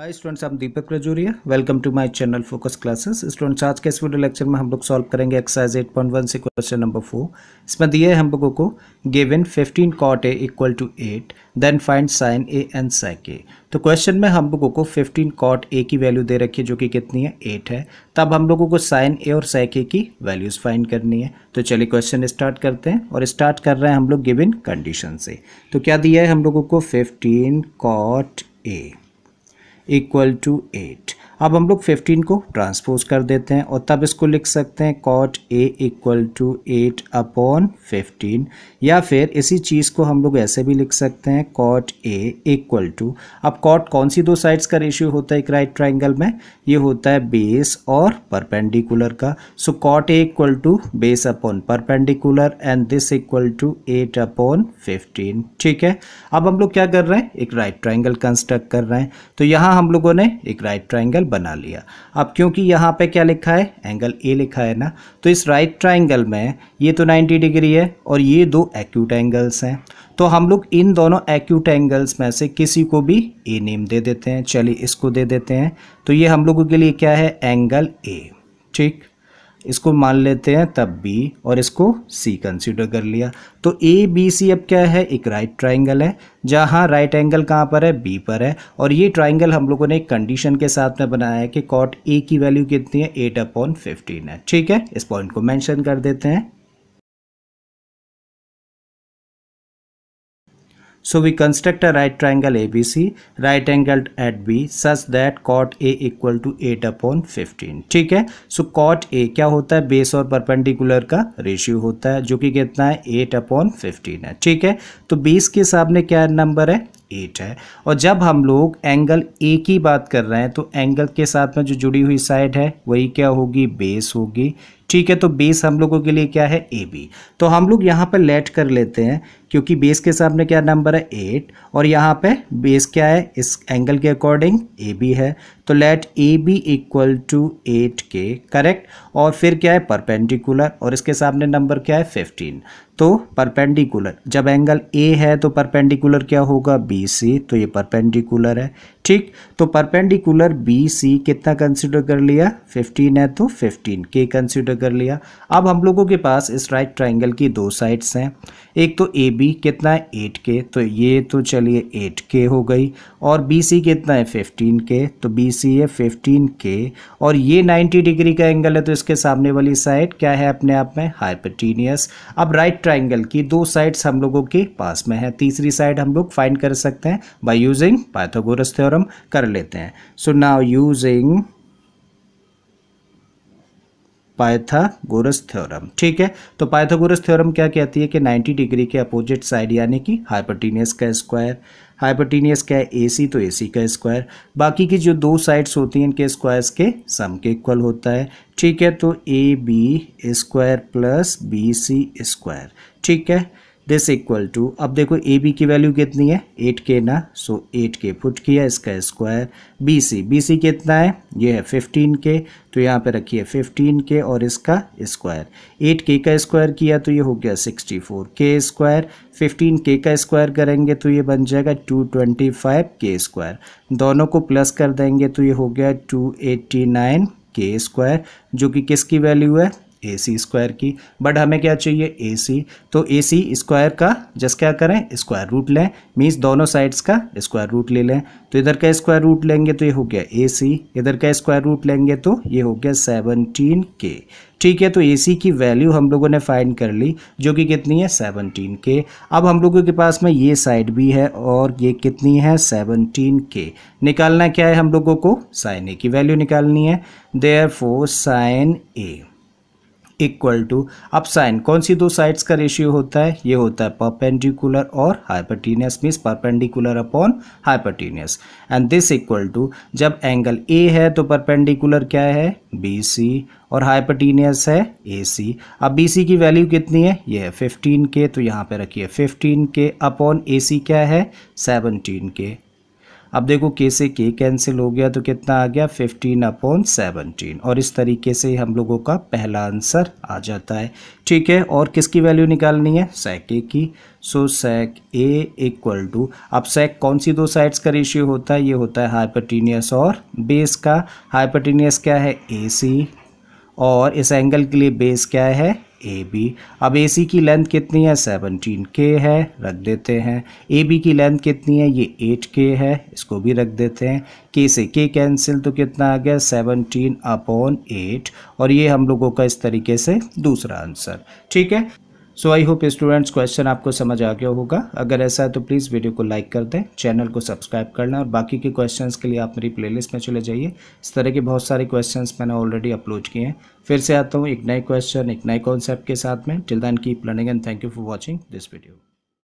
हाय students आप Deepak Rajuria welcome to my channel focus classes students आज के इस वीडियो लेक्चर में हम लोग सॉल्व करेंगे एक्सरसाइज 8.1 से क्वेश्चन नंबर फोर इसमें दिए हम लोगों को given 15 cot A equal to 8 then find sin A and sec A तो क्वेश्चन में हम लोगों को 15 कॉट ए की वैल्यू दे रखी है जो कि कितनी है एट है तब हम लोगों को साइन ए और साइक ए की वैल्यूज़ फाइंड करनी है तो चलिए क्वेश्चन स्टार्ट करते हैं और स्टार्ट कर रहे हैं हम लोग गिविन कंडीशन से तो क्या दिया है हम लोगों को fifteen cot A equal to 8 अब हम लोग 15 को ट्रांसपोज कर देते हैं और तब इसको लिख सकते हैं cot A equal to eight upon fifteen या फिर इसी चीज़ को हम लोग ऐसे भी लिख सकते हैं कॉट ए इक्वल टू अब कॉट कौन सी दो साइड्स का रेशियो होता है एक राइट ट्राइंगल में ये होता है बेस और परपेंडिकुलर का so cot A equal to base upon perpendicular and this equal to eight upon fifteen ठीक है अब हम लोग क्या कर रहे हैं एक राइट ट्राइंगल कंस्ट्रक्ट कर रहे हैं तो यहाँ हम लोगों ने एक राइट ट्राइंगल बना लिया अब क्योंकि यहाँ पे क्या लिखा है एंगल ए लिखा है ना तो इस राइट ट्राइंगल में ये तो 90 डिग्री है और ये दो एक्यूट एंगल्स हैं तो हम लोग इन दोनों एक्यूट एंगल्स में से किसी को भी ए नेम दे देते हैं चलिए इसको दे देते हैं तो ये हम लोगों के लिए क्या है एंगल ए ठीक इसको मान लेते हैं तब बी और इसको सी कंसीडर कर लिया तो ए बी सी अब क्या है एक राइट ट्राइंगल है जहाँ राइट एंगल कहाँ पर है बी पर है और ये ट्राइंगल हम लोगों ने एक कंडीशन के साथ में बनाया है कि कॉट ए की वैल्यू कितनी है एट अपॉन फिफ्टीन है ठीक है इस पॉइंट को मैंशन कर देते हैं So we construct a right triangle ABC right angled at B such that cot A equal to 8 upon 15 ठीक है सो cot A क्या होता है बेस और परपेंडिकुलर का रेशियो होता है जो कि कितना है 8 अपॉन 15 है ठीक है तो 20 के सामने क्या नंबर है एट है और जब हम लोग एंगल ए की बात कर रहे हैं तो एंगल के साथ में जो जुड़ी हुई साइड है वही क्या होगी बेस होगी ठीक है तो बेस हम लोगों के लिए क्या है ए बी तो हम लोग यहाँ पर लेट कर लेते हैं क्योंकि बेस के सामने क्या नंबर है एट और यहाँ पे बेस क्या है इस एंगल के अकॉर्डिंग ए बी है तो let A B equal to eight k correct और फिर क्या है परपेंडिकुलर और इसके सामने नंबर क्या है फिफ्टीन तो परपेंडिकुलर जब एंगल ए है तो परपेंडिकुलर क्या होगा बी सी तो ये परपेंडिकुलर है ठीक तो परपेंडिकुलर बी सी कितना कंसिडर कर लिया फ़िफ्टीन है तो फिफ्टीन के कंसिडर कर लिया अब हम लोगों के पास इस राइट ट्राइंगल की दो साइड्स हैं एक तो ए बी कितना है एट के तो ये तो चलिए एट के हो गई और बी सी कितना है फिफ्टीन के तो बी सी है फिफ्टीन के और ये नाइन्टी डिग्री का एंगल है तो इसके सामने वाली साइड क्या है अपने आप में हाइपरटीनियस अब राइट ट्राइंगल की दो साइड्स हम लोगों के पास में है तीसरी साइड हम लोग फाइंड कर सकते हैं बाई यूजिंग पाथोगोरस थ्योरम कर लेते हैं so now using Pythagoras theorem ठीक है तो पाइथागोरस थ्योरम क्या कहती है कि 90 डिग्री के अपोजिट साइड यानी कि हाइपरटीनियस का स्क्वायर हाइपरटीनियस क्या है सी तो ए सी का स्क्वायर बाकी की जो दो साइड्स होती हैं इनके स्क्वायर्स के सम के इक्वल होता है ठीक है तो A B square plus B C square ठीक है दिस इक्वल टू अब देखो ए बी की वैल्यू कितनी है एट के ना सो एट के फुट किया इसका square B C B C कितना है ये है फिफ्टीन के तो यहाँ पे रखिए फिफ्टीन के और इसका स्क्वायर एट के का स्क्वायर किया तो ये हो गया sixty four k square fifteen k का स्क्वायर करेंगे तो ये बन जाएगा two twenty five k square दोनों को प्लस कर देंगे तो ये हो गया two eighty nine k square जो कि किसकी वैल्यू है ए सी स्क्वायर की बट हमें क्या चाहिए ए सी तो ए सी स्क्वायर का जस्ट क्या करें स्क्वायर रूट लें मीन्स दोनों साइड्स का स्क्वायर रूट ले लें तो इधर का स्क्वायर रूट लेंगे तो ये हो गया ए सी इधर का स्क्वायर रूट लेंगे तो ये हो गया सेवनटीन के ठीक है तो ए सी की वैल्यू हम लोगों ने फाइंड कर ली जो कि कितनी है सेवनटीन के अब हम लोगों के पास में ये साइड भी है और ये कितनी है सेवनटीन के निकालना क्या है हम लोगों को साइन ए की वैल्यू निकालनी है therefore sin A equal to अब साइन कौन सी दो साइड्स का रेशियो होता है ये होता है परपेंडिकुलर और hypotenuse means perpendicular upon hypotenuse and this equal to जब एंगल ए है तो परपेंडिकुलर क्या है बी सी और हाइपरटीनियस है ए सी अब बी सी की वैल्यू कितनी है ये है फिफ्टीन के तो यहाँ पे रखिए फिफ्टीन के अपॉन ए सी क्या है सेवनटीन के अब देखो के से के कैंसिल हो गया तो कितना आ गया फिफ्टीन अपॉन सेवनटीन और इस तरीके से हम लोगों का पहला आंसर आ जाता है ठीक है और किसकी वैल्यू निकालनी है सेक ए की so sec A equal to अब सेक कौन सी दो साइड्स का रेशियो होता है ये होता है हाइपरटीनियस और बेस का हाइपरटीनियस क्या है ए सी और इस एंगल के लिए बेस क्या है ए बी अब ए सी की लेंथ कितनी है सेवनटीन के है रख देते हैं ए बी की लेंथ कितनी है ये एट के है इसको भी रख देते हैं के से के कैंसिल तो कितना आ गया सेवनटीन अपॉन एट और ये हम लोगों का इस तरीके से दूसरा आंसर ठीक है so I hope students question आपको समझ आ गया होगा अगर ऐसा है तो प्लीज़ वीडियो को लाइक कर दें चैनल को सब्सक्राइब करना और बाकी के क्वेश्चंस के लिए आप मेरी प्लेलिस्ट में चले जाइए इस तरह के बहुत सारे क्वेश्चंस मैंने ऑलरेडी अपलोड किए हैं फिर से आता हूँ एक नए क्वेश्चन एक नए कॉन्सेप्ट के साथ में till then keep learning and thank you for watching this video